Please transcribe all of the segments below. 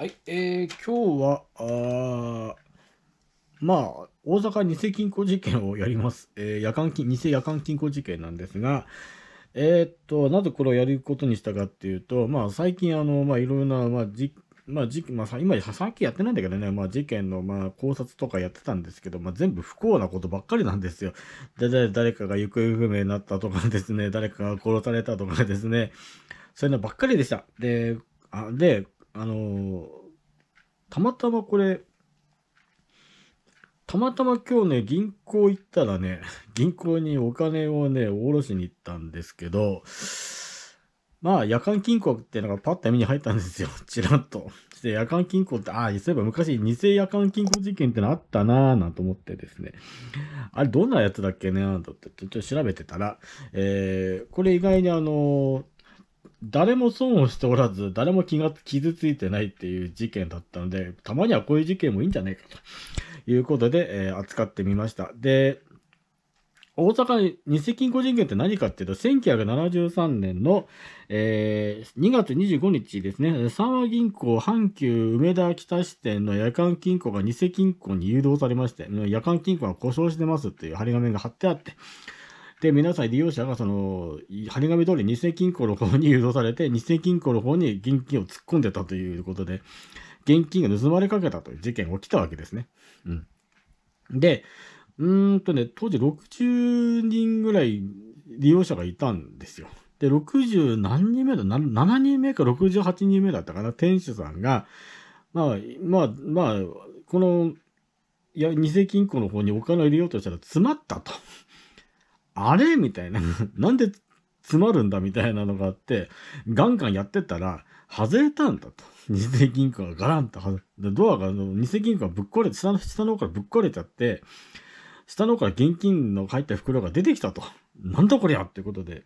はい、えー、今日は、あまあ、大阪偽金庫事件をやります。えー、夜間金、偽夜間金庫事件なんですが、えー、っと、なぜこれをやることにしたかっていうと、まあ、最近、あの、まあ、いろいろな、まあ、じ、まあ、じ、まあ、今、さっきやってないんだけどね、まあ、事件の、まあ、考察とかやってたんですけど、まあ、全部不幸なことばっかりなんですよ。だ、だ、誰かが行方不明になったとかですね、誰かが殺されたとかですね、そういうのばっかりでした。で、あで、あのー、たまたまこれ、たまたま今日ね、銀行行ったらね、銀行にお金をね、おろしに行ったんですけど、まあ、夜間金庫ってのがパッと目に入ったんですよ。ちらっと。で、夜間金庫って、ああ、そういえば昔、偽夜間金庫事件ってのあったなぁ、なんて思ってですね。あれ、どんなやつだっけね、なんて、ちょっと調べてたら、えー、これ意外にあのー誰も損をしておらず、誰も気が傷ついてないっていう事件だったので、たまにはこういう事件もいいんじゃないかということで、えー、扱ってみました。で、大阪日赤金庫人件って何かっていうと、1973年の、えー、2月25日ですね、三和銀行阪急梅田北支店の夜間金庫が偽金庫に誘導されまして、夜間金庫が故障してますっていう張り紙が貼ってあって、で、皆さん利用者がその、張り紙通り偽金庫の方に誘導されて、偽金庫の方に現金を突っ込んでたということで、現金が盗まれかけたという事件が起きたわけですね。うん。で、うんとね、当時60人ぐらい利用者がいたんですよ。で、60何人目だ ?7 人目か68人目だったかな店主さんが、まあ、まあ、まあ、この、いや、偽金庫の方にお金を入れようとしたら詰まったと。あれみたいな。なんで詰まるんだみたいなのがあって、ガンガンやってたら、外れたんだと。偽銀行がガランと外れドアが、偽銀行がぶっ壊れて、下の下の方からぶっ壊れちゃって、下の方から現金の入った袋が出てきたと。なんだこりゃってことで。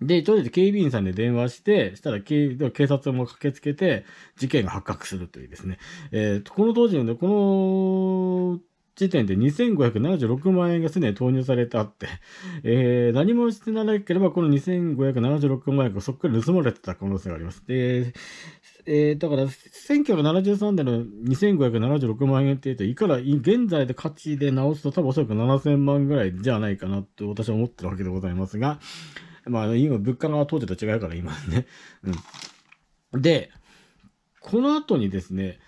で、とりあえず警備員さんに電話して、したら警警察も駆けつけて、事件が発覚するというですね。えー、この当時の、この時点で2576万円がすでに投入されてあって、えー、何もしてなければこの2576万円がそっから盗まれてた可能性があります。で、えー、だから1973年の2576万円って言うと、いくら現在で価値で直すと多分おそらく7000万ぐらいじゃないかなと私は思ってるわけでございますが、まあ今物価が当時と違うから今ね。うん。で、この後にですね、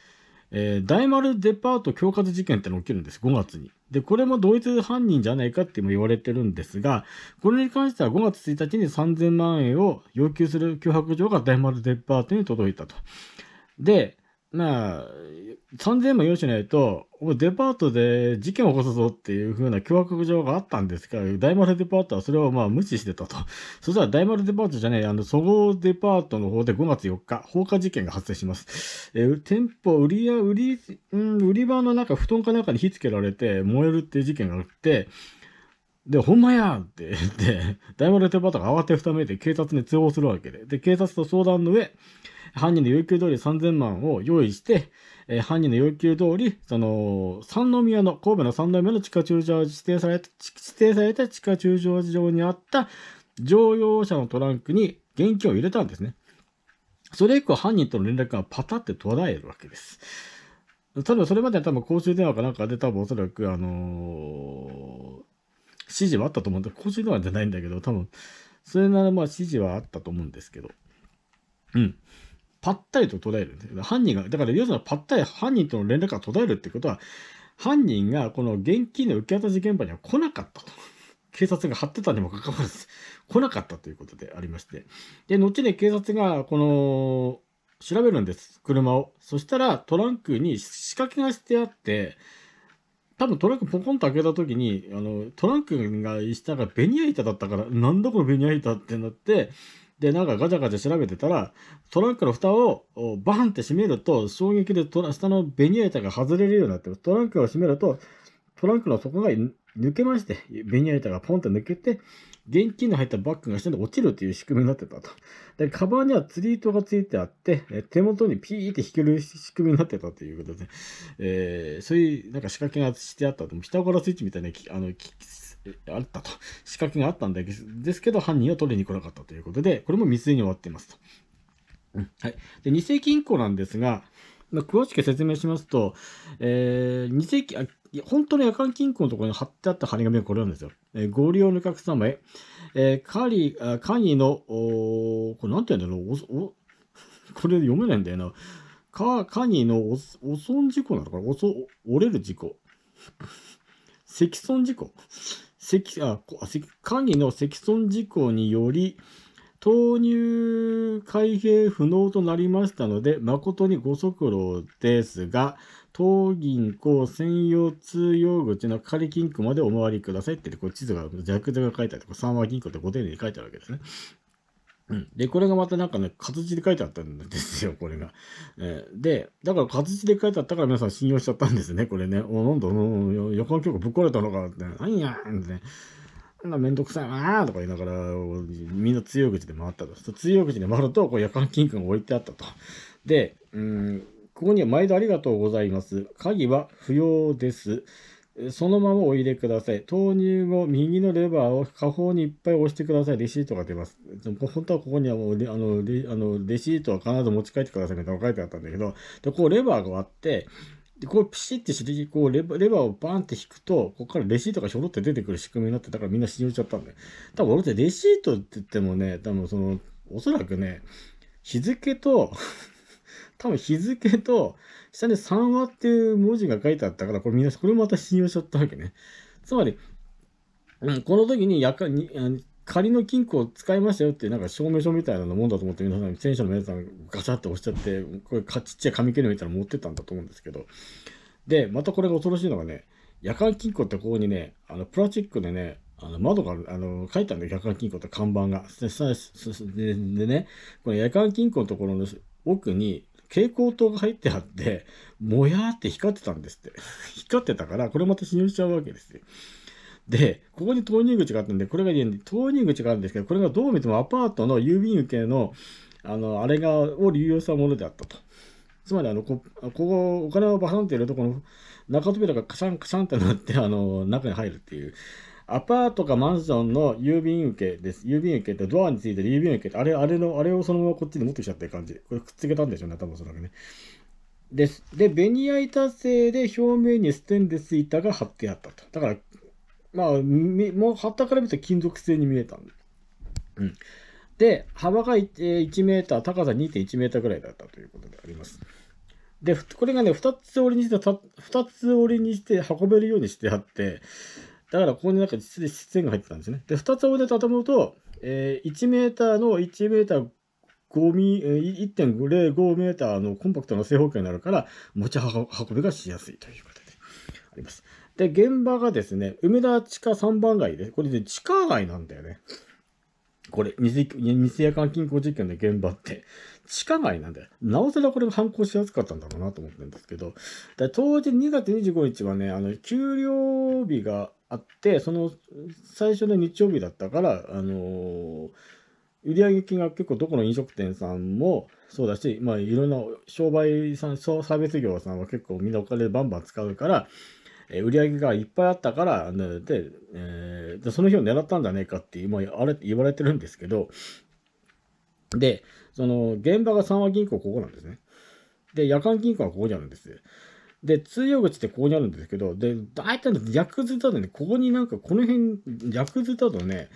えー、大丸デパート恐喝事件っての起きるんです、5月に。で、これも同一犯人じゃないかっても言われてるんですが、これに関しては5月1日に3000万円を要求する脅迫状が大丸デパートに届いたと。で、まあ、3000万用意しないと、デパートで事件を起こすぞっていう風な脅迫状があったんですが、大丸デパートはそれをまあ無視してたと。そしたら大丸デパートじゃねえ、あの、そごうデパートの方で5月4日、放火事件が発生します。えー、店舗、売り屋、売り、うん、売り場の中、布団かなんかに火つけられて燃えるっていう事件があって、で、ほんまやって言って、大丸デパートが慌てふためいて警察に通報するわけで。で、警察と相談の上、犯人の要求通り3000万を用意して、えー、犯人の要求通り、その、三宮の、神戸の三宮の地下駐車場、指定された、指定された地下駐車場にあった乗用車のトランクに現金を入れたんですね。それ以降、犯人との連絡がパタって途絶えるわけです。多分それまでは多分公衆電話かなんかで多分おそらくあのー、指示はあったと思うんで、公衆電話じゃないんだけど、多分、それならまあ指示はあったと思うんですけど。うん。ぱったりと途絶える。犯人が、だから要するにぱったり犯人との連絡が途絶えるってことは、犯人がこの現金の受け渡し現場には来なかったと。警察が張ってたにもかかわらず、来なかったということでありまして。で、後に警察が、この、調べるんです、車を。そしたら、トランクに仕掛けがしてあって、多分トランクポコンと開けた時に、あの、トランクが下がベニヤ板だったから、なんだこのベニヤ板ってなって、で、なんかガチャガチャ調べてたら、トラックの蓋をバンって閉めると、衝撃でトラ下のベニヤ板が外れるようになってる。トランクを閉めると、トランクの底が抜けまして、ベニヤ板がポンって抜けて、現金の入ったバッグが下に落ちるという仕組みになってたと。で、カバンには釣り糸がついてあって、手元にピーって引ける仕組みになってたということで、えー、そういうなんか仕掛けがしてあったと。ピタゴラスイッチみたいな、あの、あったと、仕掛けがあったんですけど、犯人は取りに来なかったということで、これも未遂に終わっていますと。はい。で、2世紀以なんですが、まあ、詳しく説明しますと、えー、2世紀、あ本当の夜間金庫のところに貼ってあった張り紙がこれなんですよ。えー、ご利用のお客様へ、えー、カリ、カニの、おこれなんて言うんだろう、おおこれ読めないんだよな。か、カニのお、お損事故なのかなおそ、折れる事故。積損事故積あ鍵の積損事項により、投入開閉不能となりましたので、誠にご足労ですが、当銀行専用通用口の仮金庫までお回りくださいって、こう地図が、弱ャクが書いてあるとか、三和銀行ってご丁寧に書いてあるわけですね。うん、で、これがまたなんかね、活字で書いてあったんですよ、これが。えー、で、だから活字で書いてあったから皆さん信用しちゃったんですね、これね。お、なんだ、予感曲ぶっ壊れたのかって、なんやんってね。なめんどくさいわーとか言いながら、みんな強い口で回ったと。そ強い口で回ると、こう夜間金庫が置いてあったと。で、うん、ここには毎度ありがとうございます。鍵は不要です。そのままお入れください。投入後、右のレバーを下方にいっぱい押してください。レシートが出ます。本当はここにはもうレあのレあのレシートは必ず持ち帰ってくださいみたいなのが書いてあったんだけど、でこうレバーがあって、でこうピシッてしてこうレバレバーをバーンって引くと、ここからレシートがひょろって出てくる仕組みになって、だからみんな信用しちゃったんだよ。多分俺ってレシートって言ってもね、多分その、おそらくね、日付と 多分日付と、下に3話っていう文字が書いてあったから、これさんこれまた信用しちゃったわけね。つまり、うん、この時にやかに仮の金庫を使いましたよっていうなんか証明書みたいなもんだと思って皆さん、選手の皆さんガチャって押しちゃって、これかちっちゃい紙切れみたいなの持ってたんだと思うんですけど。で、またこれが恐ろしいのがね、夜間金庫ってここにね、あのプラスチックでね、あの窓がある、あの、書いてあるんだよ、夜間金庫って看板が。でででね、この夜間金庫のところの奥に、蛍光灯が入ってあって、もやーって光ってたんですって。光ってたから、これまた信用しちゃうわけですよ。で、ここに投入口があったんで、これが投入口があるんですけど、これがどう見てもアパートの郵便受けの、あの、あれが、を利用したものであったと。つまり、あの、こ、ここ、お金をバサンって入れると、この中扉がカシャンカシャンってなって、あの、中に入るっていう、アパートかマンションの郵便受けです。郵便受けってドアについてる郵便受けって、あれ、あれの、あれをそのままこっちに持ってきちゃった感じ。これくっつけたんでしょうね、多分そらね。です。で、ベニヤ板製で表面にステンレス板が貼ってあったと。だから、まあ、もう貼ったから見ると金属製に見えたんで。うん。で、幅が 1, 1メーター、高さ2.1メーターぐらいだったということであります。で、これがね、2つ折りにして、2つ折りにして運べるようにしてあって、だからここになんか実演が入ってたんですね。で、2つ折りで畳むと、えー、1メーターの1メーター5ミ1 0 5メーターのコンパクトな正方形になるから持ち運びがしやすいということであります。で、現場がですね、梅田地下3番街で、これで地下街なんだよね。これ、西夜間金庫実験の現場って、地下街なんだよ。なおさらこれが反抗しやすかったんだろうなと思ってるんですけど、当時2月25日はね、あの、給料日が、あってその最初の日曜日だったから、あの売上金が結構どこの飲食店さんもそうだし、まあ、いろんな商売さんサービス業さんは結構みんなお金バンバン使うから、えー、売り上げがいっぱいあったからで、えー、その日を狙ったんじゃねえかって今あれ言われてるんですけどでその現場が三和銀行ここなんですねで夜間銀行はここにあるんですで、通用口ってここにあるんですけど、で、大体逆図だとね、ここになんか、この辺、逆図だとね、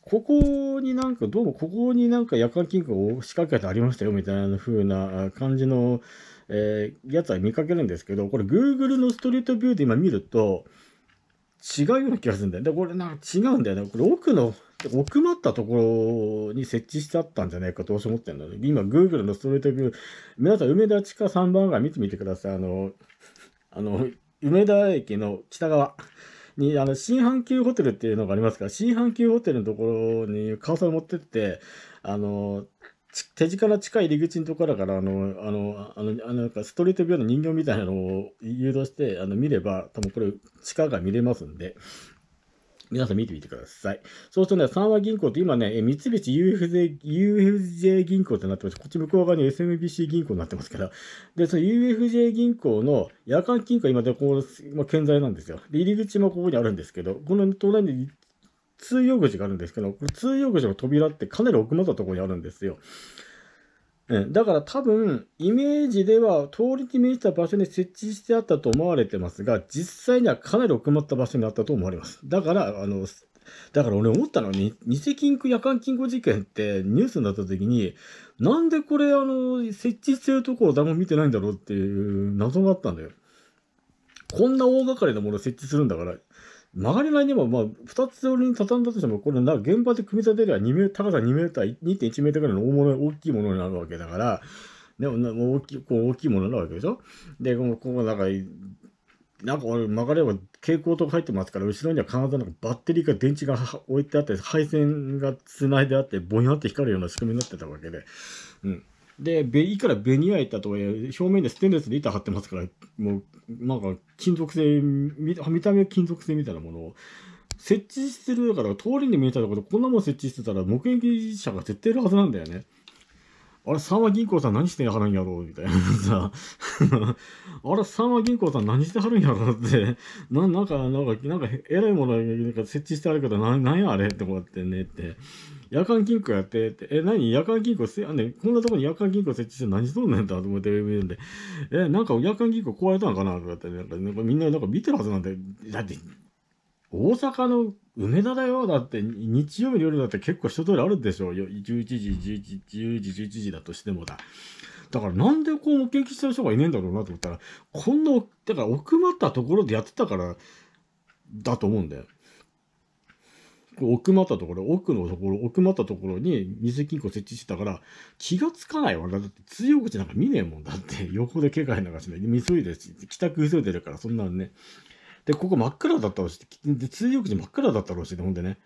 ここになんか、どうもここになんか夜間金庫を仕掛けてありましたよ、みたいな風な感じの、えー、やつは見かけるんですけど、これ Google のストリートビューで今見ると、違うような気がするんだよ。で、これなんか違うんだよね。これ奥の奥まったところに設置してあったんじゃないかと私思ってるので、今、Google のストレートビュー、皆さん、梅田地下3番街見てみてください。あの、あの、梅田駅の北側に、あの、新阪急ホテルっていうのがありますから、新阪急ホテルのところにカーソル持ってって、あの、手近な近い入り口のところからあの、あの、あの、あの、なんかストリートビューの人形みたいなのを誘導して、あの、見れば、多分これ、地下が見れますんで、皆さん見てみてください。そうするとね、三和銀行って今ね、三菱 UFJ, UFJ 銀行ってなってます。こっち向こう側に SMBC 銀行になってますから。で、その UFJ 銀行の夜間金庫は今でこう、まあ、健在なんですよ。で、入り口もここにあるんですけど、この隣に通用口があるんですけど、通用口の扉ってかなり奥まったところにあるんですよ。うん、だから多分、イメージでは通りに面した場所に設置してあったと思われてますが、実際にはかなり奥まった場所にあったと思われます。だから、あの、だから俺思ったのに、偽金庫夜間金庫事件ってニュースになった時に、なんでこれ、あの、設置してるところ誰も見てないんだろうっていう謎があったんだよ。こんな大掛かりなもの設置するんだから、曲がりないにも、まあ、二つ折りに畳んだとしても、これ、現場で組み立てれば2メー高さ2メーター、2.1メーターぐらいの大物、大きいものになるわけだから、でも、う大きい、こう大きいものなわけでしょで、この、ここなんか、なんか俺曲がれば蛍光灯が入ってますから、後ろには必ずなんかバッテリーか電池が置いてあって、配線が繋いであって、ぼんやって光るような仕組みになってたわけで。うん。で、いくらベニヤ板とはいえ、表面でステンレスで板張ってますから、もう、なんか、金属製、見た目は金属製みたいなものを、設置してるから、通りに見えたところでこんなもん設置してたら、目撃者が絶対いるはずなんだよね。あれ、三和銀行さん何してはるんやろうみたいなさ、あれ、三和銀行さん何してはるんやろうって、ななんか、なんか、なんか、えらいものなんか設置してあるけど、ななんやあれってこうやってねって。夜間金庫やってって、え、何夜間金庫せ、あね、こんなとこに夜間金庫設置して何しとんねんだと思って見るんで、え、なんか夜間金庫壊れたんかなとかって、なんか、なんかみんななんか見てるはずなんで、だって、大阪の梅田だよだって日曜日の夜だって結構人通りあるでしょ11時11時1 1時11時だとしてもだだからなんでこう目撃してる人がいねえんだろうなと思ったらこんなだから奥まったところでやってたからだと思うんだよ奥まったところ奥のところ奥まったところに水金庫設置してたから気がつかないわだって通用口なんか見ねえもんだって横で気配なんかしない水急いで帰宅急いでるからそんなんねで、ここ真っ暗だったらしい。で、通常時真っ暗だったらしいで、ほんでね。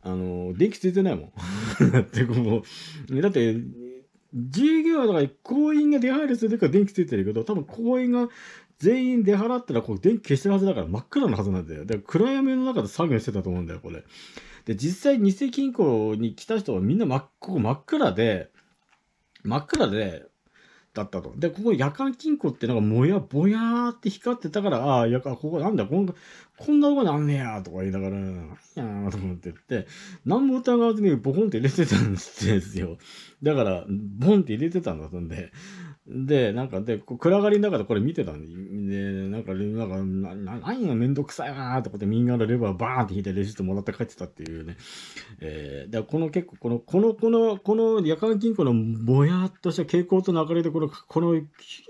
あの、電気ついてないもん。だってう、だって、従業員だから行員が出入りするときは電気ついてるけど、多分行員が全員出払ったらこう電気消してるはずだから真っ暗なはずなんだよ。だから暗闇の中で作業してたと思うんだよ、これ。で、実際偽金庫に来た人はみんな真っ、ここ真っ暗で、真っ暗で、だったと。で、ここ夜間金庫ってなんかもやぼやーって光ってたから、ああ、夜間、ここなんだ、こんこんなとこにあんねやとか言いながら、いやーと思ってって、何も疑わずにボコンって入れてたんですよ。だから、ボンって入れてたんだったんで、で、なんか、で、暗がりの中でこれ見てたんで、でなんか、なんか、な何がめんどくさいなーってことで、みんなのレバーバーンって引いてレシートもらって帰ってたっていうね。えー、で、この結構、この、この、この、この夜間金庫のぼやっとした傾向と流れで、この、この、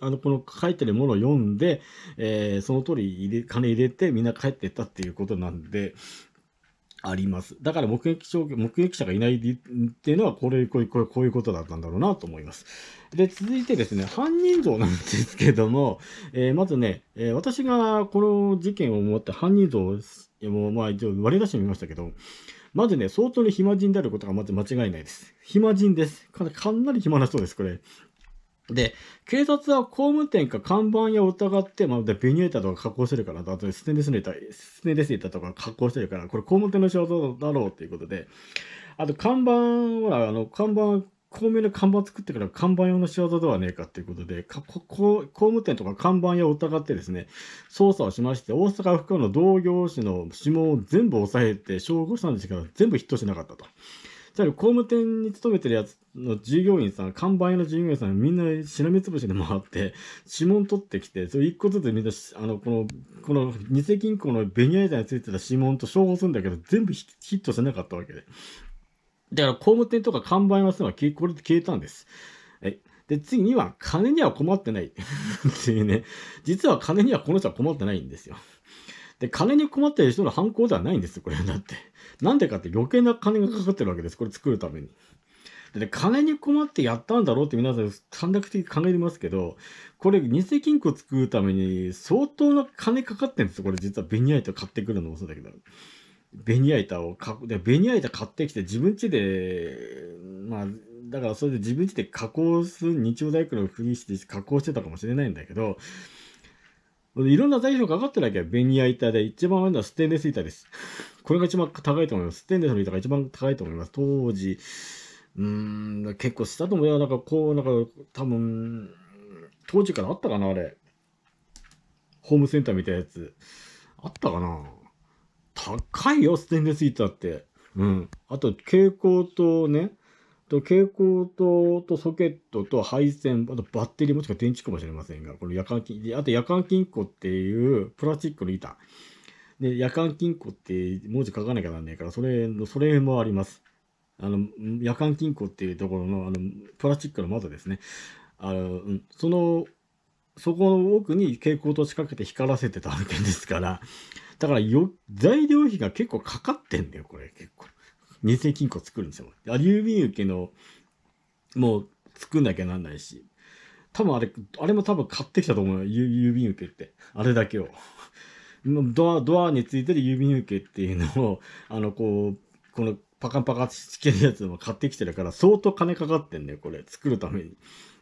あの、この書いてるものを読んで、えー、その通り入れ、金入れてみんな帰ってったっていうことなんで、あります。だから目撃証目撃者がいないっていうのは、これ、こういう、こういうことだったんだろうなと思います。で、続いてですね、犯人像なんですけども、えー、まずね、えー、私がこの事件を持って犯人像を、まあ一応割り出してみましたけど、まずね、相当に暇人であることがまず間違いないです。暇人です。かなり暇な人です、これ。で、警察は工務店か看板屋を疑って、まあ、ビニュータとか加工してるから、あとステンレスネタ、ステンレスネタとか加工してるから、これ工務店の仕事だろうっていうことで、あと看板ほら、あの、看板、公明の看板作ってから看板用の仕業ではねえかっていうことで、ここ工務店とか看板屋を疑ってですね、捜査をしまして、大阪府下の同業種の指紋を全部押さえて、証拠したんですけど、全部ヒットしなかったと。じゃあ工務店に勤めてるやつの従業員さん、看板屋の従業員さんみんなしらみつぶしで回って、指紋取ってきて、それ一個ずつみんな、あの、この、この偽銀行のベニヤ板についてた指紋と照合するんだけど、全部ヒットしてなかったわけで。だから工務店とか看板屋さんはこれで消えたんです。はい。で、次には、金には困ってない っていうね。実は金にはこの人は困ってないんですよ。で、金に困ってる人の犯行ではないんですよ、これだって。なんでかって余計な金がかかってるわけです。これ作るために。で、金に困ってやったんだろうって皆さん短絡的に考えてますけど、これ偽金庫作るために相当な金かかってんですよ。これ実はベニヤ板買ってくるのもそうだけど。ベニヤ板をか、で、ベニヤ板買ってきて自分家で、まあ、だからそれで自分家で加工する日曜大工のふりして加工してたかもしれないんだけど、いろんな材料かかってなきけ。ベニヤ板で、一番上のはステンレス板です。これが一番高いと思います。ステンレスの板が一番高いと思います。当時、うーん、結構したと思うよ。なんかこう、なんか多分、当時からあったかな、あれ。ホームセンターみたいなやつ。あったかな高いよ、ステンレス板って。うん。あと、蛍光灯ね。と、蛍光灯とソケットと配線、あとバッテリーもしくは電池かもしれませんが、この夜間金、あと夜間金庫っていうプラスチックの板。で、夜間金庫って文字書かなきゃなんないから、それの、それもあります。あの、夜間金庫っていうところの、あの、プラスチックの窓ですね。あの、その、そこの奥に蛍光灯仕掛けて光らせてたわけですから、だからよ、材料費が結構かかってんだよ、これ、結構。熱性金庫作るんですよ。郵便受けの、もう作んなきゃなんないし。多分あれ、あれも多分買ってきたと思うよ。郵便受けって。あれだけを。ドア、ドアについてる郵便受けっていうのを、あの、こう、このパカンパカンつけるやつも買ってきてるから、相当金かかってんだよ、これ。作るために。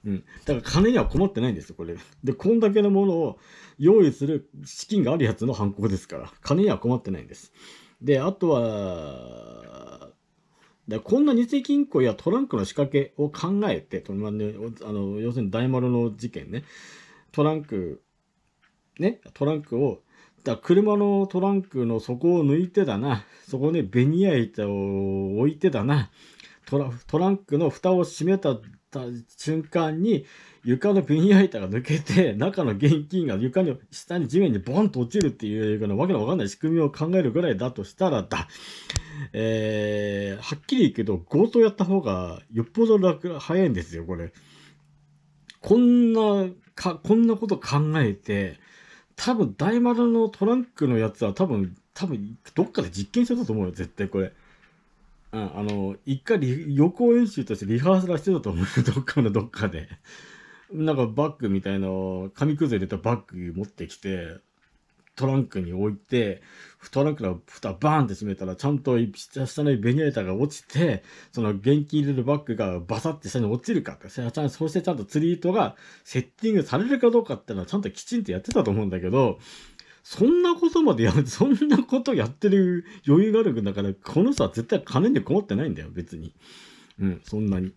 うん。だから金には困ってないんですよ、これ。で、こんだけのものを用意する資金があるやつの犯行ですから、金には困ってないんです。で、あとは、でこんな偽金庫やトランクの仕掛けを考えて、ああの要するに大丸の事件ね、トランク、ね、トランクを、だ車のトランクの底を抜いてだな、そこにベニヤ板を置いてだな、トラトランクの蓋を閉めた瞬間に、床のベニヤ板が抜けて、中の現金が床に、下に地面にボンと落ちるっていう、わけのわかんない仕組みを考えるぐらいだとしたらだ。えー、はっきり言うけど、強盗やった方がよっぽど楽、早いんですよ、これ。こんな、か、こんなこと考えて、多分大丸のトランクのやつは多分、多分、どっかで実験してたと思うよ、絶対これ。うん、あの、一回予行演習としてリハーサルはしてたと思うよ、どっかのどっかで。なんかバッグみたいな、紙くず入れたバッグ持ってきて、トランクに置いて、トランクの蓋バーンって閉めたら、ちゃんと下のベニヤ板が落ちて、その現金入れるバッグがバサって下に落ちるかって、そしてちゃんと釣り糸がセッティングされるかどうかっていうのはちゃんときちんとやってたと思うんだけど、そんなことまでや、る、そんなことやってる余裕があるんだから、この人は絶対金に困ってないんだよ、別に。うん、そんなに。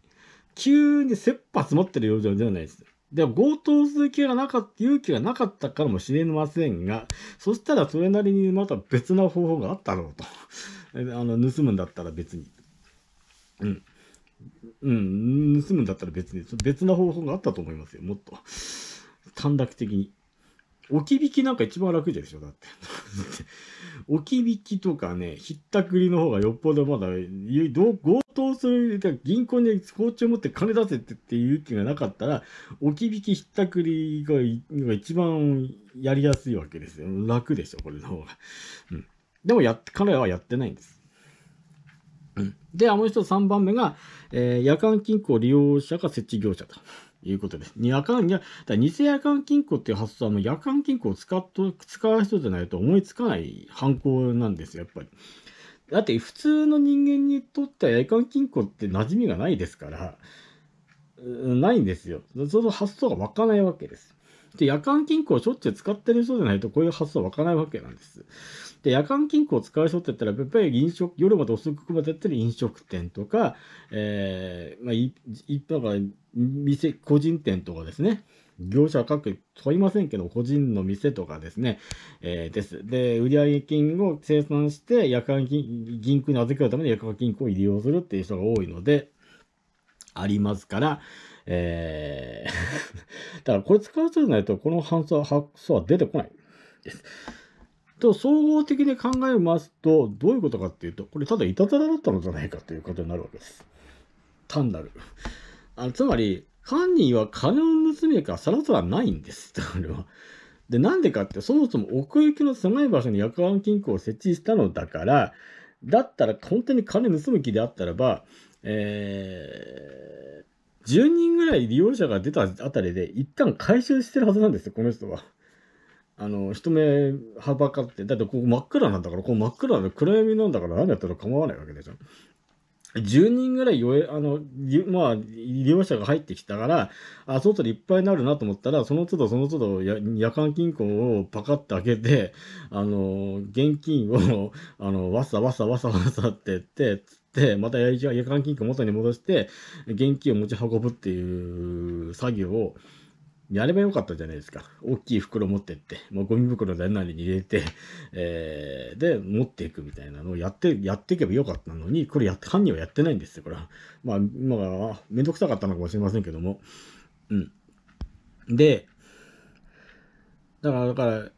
急に切羽詰まってるようではないです。でも強盗する気がなかった、勇気がなかったかもしれませんが、そしたらそれなりにまた別な方法があったろうと。あの、盗むんだったら別に。うん。うん、盗むんだったら別に、別な方法があったと思いますよ、もっと。短絡的に。置き引きなんか一番楽でしょだって。置き引きとかね、ひったくりの方がよっぽどまだ、強盗する、銀行に包丁持って金出せってっていう気がなかったら、置き引きひったくりが一番やりやすいわけですよ。楽でしょ、これの方が。うん。でもや、彼らはやってないんです。うん。で、あの人3番目が、えー、夜間金庫利用者か設置業者と。いうことです。夜間、や、だ偽夜間金庫っていう発想は、もう夜間金庫を使っと、使う人じゃないと思いつかない犯行なんですよ、やっぱり。だって普通の人間にとっては夜間金庫って馴染みがないですから、ないんですよ。その発想が湧かないわけです。で夜間金庫をしょっちゅう使ってる人じゃないとこういう発想湧かないわけなんです。で、夜間金庫を使う人って言ったら、やっぱり飲食、夜まで遅くまでやってる飲食店とか、えー、まあ、い、い、店、個人店とかですね。業者は各問いませんけど、個人の店とかですね、えー、です。で、売上金を生産して、夜間金、銀行に預けるために夜間金庫を利用するっていう人が多いので、ありますから、えー だからこれ使うじゃないと、この発想は出てこないです。と、総合的に考えますと、どういうことかっていうと、これただいたずらだったのじゃないかということになるわけです。単なる。あつまり、犯人は金を盗みやからさらさらないんです、これは。で、なんでかって、そもそも奥行きの狭い場所に薬丸金庫を設置したのだから、だったら本当に金盗む気であったらば、えー、10人ぐらい利用者が出たあたりで一旦回収してるはずなんですよ、この人は。あの、人目はばかって、だってここ真っ暗なんだから、ここ真っ暗で暗闇なんだから何やったら構わないわけでしょ。10人ぐらいよえ、あの、まあ、利用者が入ってきたから、あ、そのといっぱいになるなと思ったら、その都度その都度や夜間金庫をパカッと開けて、あの、現金を、あの、わさわさわさわさってって、つって、また夜間金庫元に戻して、現金を持ち運ぶっていう作業を、やればよかったじゃないですか。大きい袋持ってって、もうゴミ袋で何に入れて、えー、で、持っていくみたいなのをやって、やっていけばよかったのに、これやって、犯人はやってないんですよ、これは。まあ、まあ、めんどくさかったのかもしれませんけども。うん。で、だから、だから、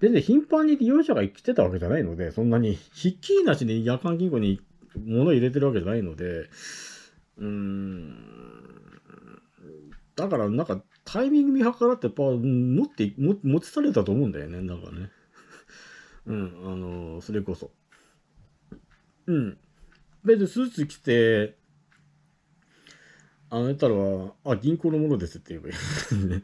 全然頻繁に利用者が来てたわけじゃないので、そんなに、ひっきりなしに夜間金庫に物を入れてるわけじゃないので、うーん。だからなんかタイミング見計らってやっぱ持って持持ちされたと思うんだよねなんかね うんあのー、それこそうん別にスーツ着てあのやったらあ銀行のものですって言えばいいね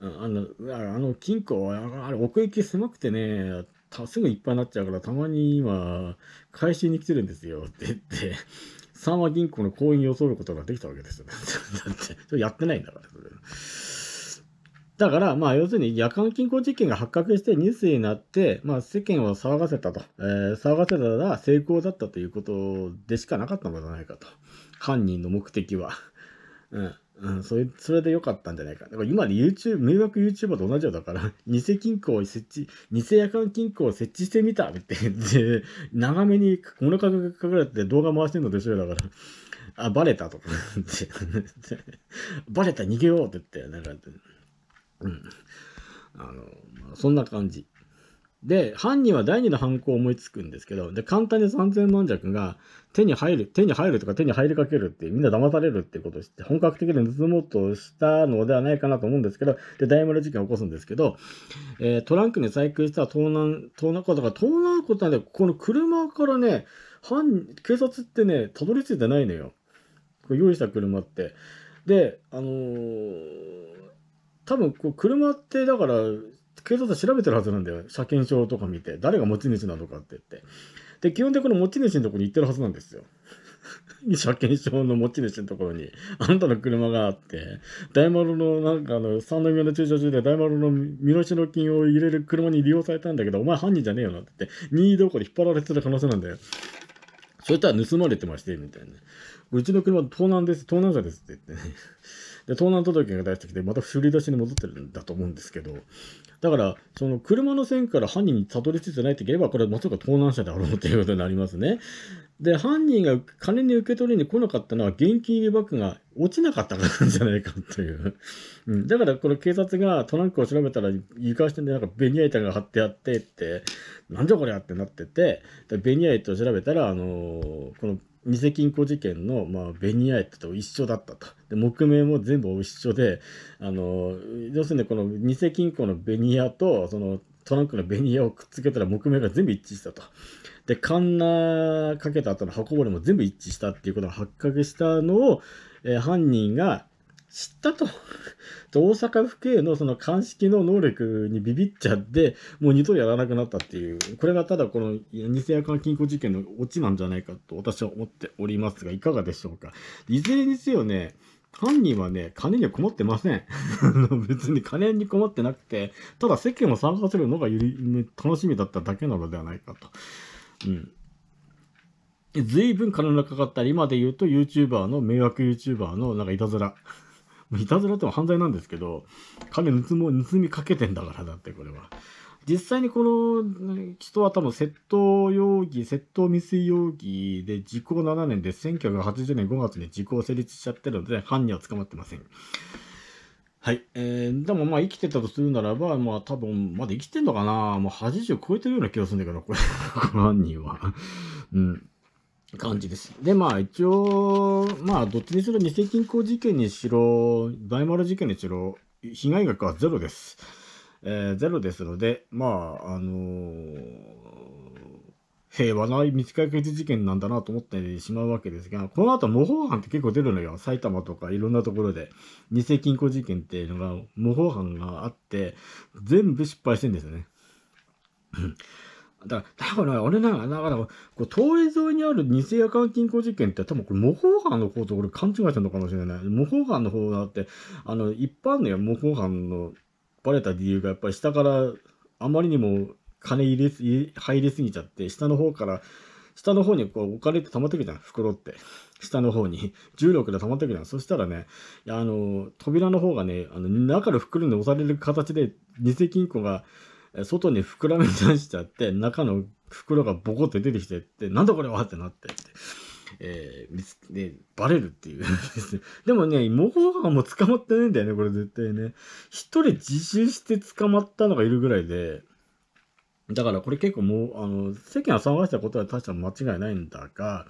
あのあの金庫はあれ奥行き狭くてねすぐいっぱいになっちゃうからたまに今回収に来てるんですよって言って三和銀行の行員を取ることができたわけですよ。だって、それやってないんだから、それ。だから、まあ、要するに夜間金庫実験が発覚してニュースになって、まあ、世間を騒がせたと、えー、騒がせたら成功だったということでしかなかったのではないかと。犯人の目的は。うん。うん、それそれでよかったんじゃないか。だから今で YouTube、迷惑 YouTuber と同じよだから、偽金庫を設置、偽夜間金庫を設置してみたって。長めに物価が書かれて動画回してるのと一緒だから、あ、バレたとか、バレた逃げようって言って、なんか、うん。あの、まあ、そんな感じ。で、犯人は第二の犯行を思いつくんですけど、で、簡単に3000万弱が手に入る、手に入るとか手に入りかけるって、みんな騙されるってことを知って、本格的に盗もうとしたのではないかなと思うんですけど、で、大丸事件を起こすんですけど、えー、トランクに細工した盗難、盗難ことが、盗難ことはね、で、この車からね、犯、警察ってね、たどり着いてないのよ。こ用意した車って。で、あのー、多分こう車ってだから警察は調べてるはずなんだよ。車検証とか見て、誰が持ち主なのかって言って。で、基本的にこの持ち主のとこに行ってるはずなんですよ。車検証の持ち主のところに、あんたの車があって、大丸の、なんかあの、三宮の駐車場で大丸の身代金を入れる車に利用されたんだけど、お前犯人じゃねえよなって言って、任意同こで引っ張られてた可能性なんだよ。そしたら盗まれてまして、みたいな。うちの車盗難です、盗難車ですって言ってね。で、盗難届が出してきて、また振り出しに戻ってるんだと思うんですけど、だから、その車の線から犯人にたどり着いてないといければ、これはまさか盗難者だろうということになりますね。で、犯人が金に受け取りに来なかったのは、現金入りバッグが落ちなかったからなんじゃないかという。うん、だから、この警察がトランクを調べたら、床下になんかベニヤ板が貼ってあってって、なんじゃこりゃってなってて、ベニヤ板を調べたら、あのー、この偽金庫事件の、まあ、ベニヤ絵と一緒だったと。で、木目も全部一緒で、あの、要するにこの偽金庫のベニヤと、そのトランクのベニヤをくっつけたら木目が全部一致したと。で、カンナかけた後の箱骨も全部一致したっていうことが発覚したのを、えー、犯人が、知ったと。大阪府警のその鑑識の能力にビビっちゃって、もう二度やらなくなったっていう、これがただこの偽夜間金庫事件のオチなんじゃないかと私は思っておりますが、いかがでしょうか。いずれにせよね、犯人はね、金には困ってません。別に金に困ってなくて、ただ世間を参加するのがゆり楽しみだっただけなのではないかと。うん。随分金のかかったり、今で言うと YouTuber の、迷惑 YouTuber のなんかいたずらいたずらって犯罪なんですけど、金盗も盗みかけてんだからだって、これは。実際にこの人は多分窃盗容疑、窃盗未遂容疑で時効7年で1980年5月に時効成立しちゃってるので、犯人は捕まってません。はい。えー、でもまあ生きてたとするならば、まあ多分、まだ生きてんのかなもう80超えてるような気がするんだけど、これ、この犯人は。うん。感じです。で、まあ一応、まあどっちにしろ偽銀行事件にしろ、大丸事件にしろ、被害額はゼロです。えー、ゼロですので、まあ、あのー、平和な未解決事件なんだなと思ってしまうわけですが、この後模倣犯って結構出るのよ。埼玉とかいろんなところで。偽金庫事件っていうのが、模倣犯があって、全部失敗してんですよね。だから、だからあれなだから、こう、東映沿いにある偽夜間金庫事件って多分これ模倣犯の方と俺勘違いしてるのかもしれない。模倣犯の方だって、あの、一般の模倣犯のバレた理由がやっぱり下からあまりにも金入れす、入れすぎちゃって、下の方から、下の方にこうお金って溜まってくじゃん、袋って。下の方に重力で溜まってくじゃん。そしたらね、あの、扉の方がね、あの中の袋に押される形で偽金庫が、外に膨らみ出しちゃって、中の袋がボコって出てきてって、なんだこれはってなってって。えー、で、バレるっていう でもね、妹かも捕まってないんだよね、これ絶対ね。一人自首して捕まったのがいるぐらいで、だからこれ結構もう、あの、世間を騒がしたことは確か間違いないんだが、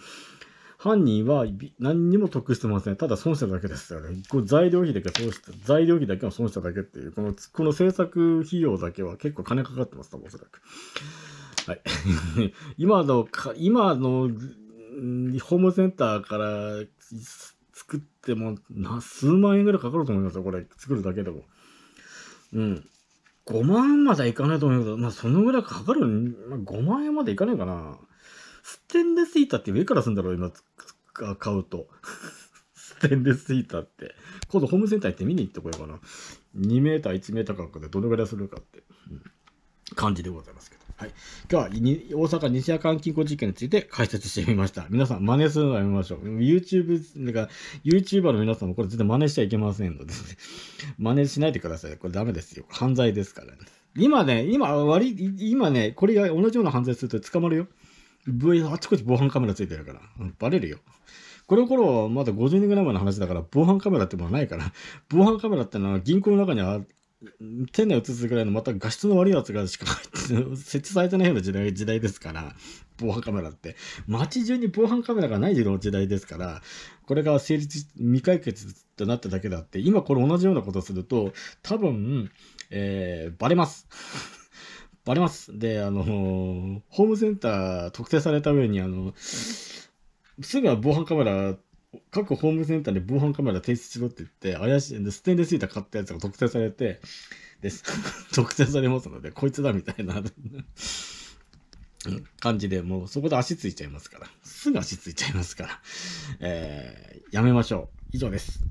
犯人は何にも得してません。ただ損しただけですよね。こう材料費だけ損した、材料費だけは損しただけっていう、この、この制作費用だけは結構金かかってます、多分おそらく。はい。今のか、今の、ホームセンターから作ってもな、数万円ぐらいかかると思いますよ、これ。作るだけでも。うん。5万まではいかないと思うけど、まあ、そのぐらいかかる、まあ、5万円までいかないかな。ステンレス板って上からすんだろう、今、買うと。ステンレス板って。今度ホームセンター行って見に行ってこようかな。2メーター、1メーター角でどのぐらいするかって、うん、感じでございますけど。はい。今日は大阪西夜間金庫事件について解説してみました。皆さん真似するのはやめましょう。YouTube、なんか YouTuber の皆さんもこれ絶対真似しちゃいけませんので、真似しないでください。これダメですよ。犯罪ですから、ね。今ね、今、割り、今ね、これが同じような犯罪すると捕まるよ。あちこち防犯カメラついてるから。バレるよ。この頃、まだ50年ぐらい前の話だから、防犯カメラってものはないから、防犯カメラってのは銀行の中には、店内映すぐらいのまた画質の悪いやつがしか 設置されてないような時代時代ですから、防犯カメラって。街中に防犯カメラがない時代ですから、これが成立、未解決となっただけであって、今これ同じようなことをすると、多分、えー、バレます。バレます。で、あのー、ホームセンター特定された上に、あの、すぐは防犯カメラ、各ホームセンターで防犯カメラ提出しろって言って、怪しい、でステンレスイーター買ったやつが特定されて、です。特定されますので、こいつだみたいな 感じで、もうそこで足ついちゃいますから。すぐ足ついちゃいますから。えー、やめましょう。以上です。